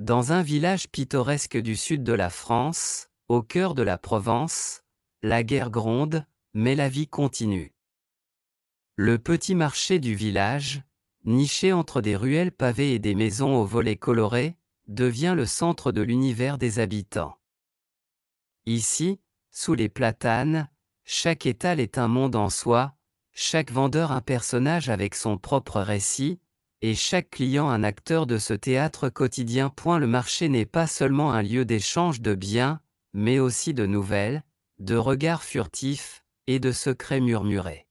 Dans un village pittoresque du sud de la France, au cœur de la Provence, la guerre gronde, mais la vie continue. Le petit marché du village, niché entre des ruelles pavées et des maisons aux volets colorés, devient le centre de l'univers des habitants. Ici, sous les platanes, chaque étal est un monde en soi, chaque vendeur un personnage avec son propre récit, et chaque client un acteur de ce théâtre quotidien. Le marché n'est pas seulement un lieu d'échange de biens, mais aussi de nouvelles, de regards furtifs et de secrets murmurés.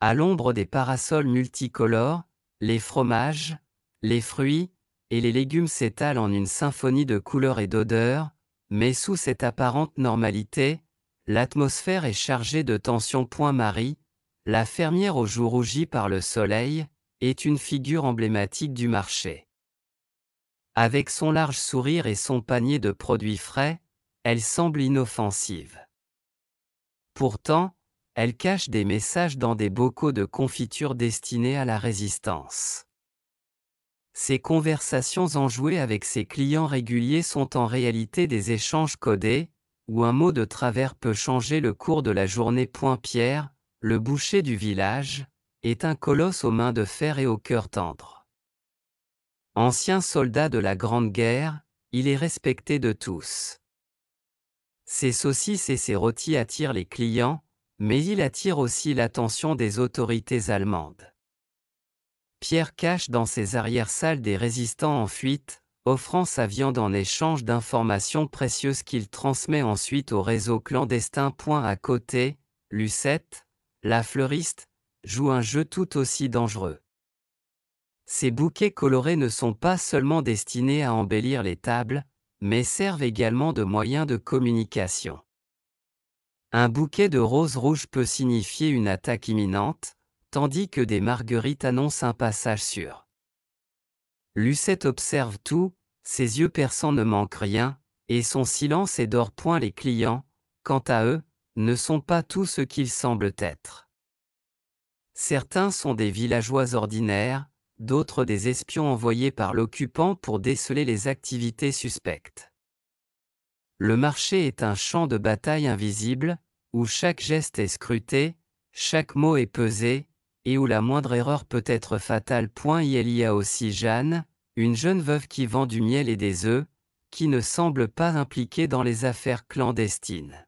À l'ombre des parasols multicolores, les fromages, les fruits et les légumes s'étalent en une symphonie de couleurs et d'odeurs, mais sous cette apparente normalité, l'atmosphère est chargée de tensions. Marie, la fermière aux joues rougies par le soleil, est une figure emblématique du marché. Avec son large sourire et son panier de produits frais, elle semble inoffensive. Pourtant, elle cache des messages dans des bocaux de confiture destinés à la résistance. Ses conversations enjouées avec ses clients réguliers sont en réalité des échanges codés, où un mot de travers peut changer le cours de la journée. Pierre, le boucher du village, est un colosse aux mains de fer et au cœur tendre. Ancien soldat de la Grande Guerre, il est respecté de tous. Ses saucisses et ses rôtis attirent les clients, mais il attire aussi l'attention des autorités allemandes. Pierre cache dans ses arrières-salles des résistants en fuite, offrant sa viande en échange d'informations précieuses qu'il transmet ensuite au réseau clandestin. À côté, Lucette, la fleuriste, joue un jeu tout aussi dangereux. Ces bouquets colorés ne sont pas seulement destinés à embellir les tables, mais servent également de moyens de communication. Un bouquet de roses rouges peut signifier une attaque imminente, tandis que des marguerites annoncent un passage sûr. Lucette observe tout, ses yeux perçants ne manquent rien, et son silence et d'or point les clients, quant à eux, ne sont pas tout ce qu'ils semblent être. Certains sont des villageois ordinaires, d'autres des espions envoyés par l'occupant pour déceler les activités suspectes. Le marché est un champ de bataille invisible, où chaque geste est scruté, chaque mot est pesé, et où la moindre erreur peut être fatale. Il y a aussi Jeanne, une jeune veuve qui vend du miel et des œufs, qui ne semble pas impliquée dans les affaires clandestines.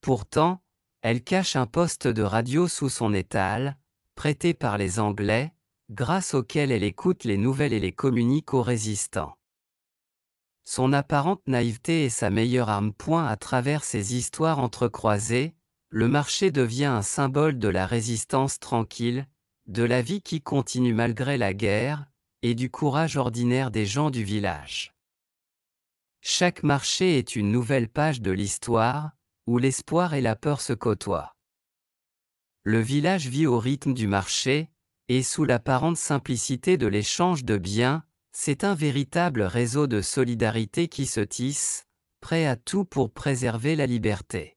Pourtant, elle cache un poste de radio sous son étal, prêté par les Anglais, grâce auquel elle écoute les nouvelles et les communique aux résistants. Son apparente naïveté est sa meilleure arme. Point à travers ces histoires entrecroisées, le marché devient un symbole de la résistance tranquille, de la vie qui continue malgré la guerre, et du courage ordinaire des gens du village. Chaque marché est une nouvelle page de l'histoire, où l'espoir et la peur se côtoient. Le village vit au rythme du marché, et sous l'apparente simplicité de l'échange de biens, c'est un véritable réseau de solidarité qui se tisse, prêt à tout pour préserver la liberté.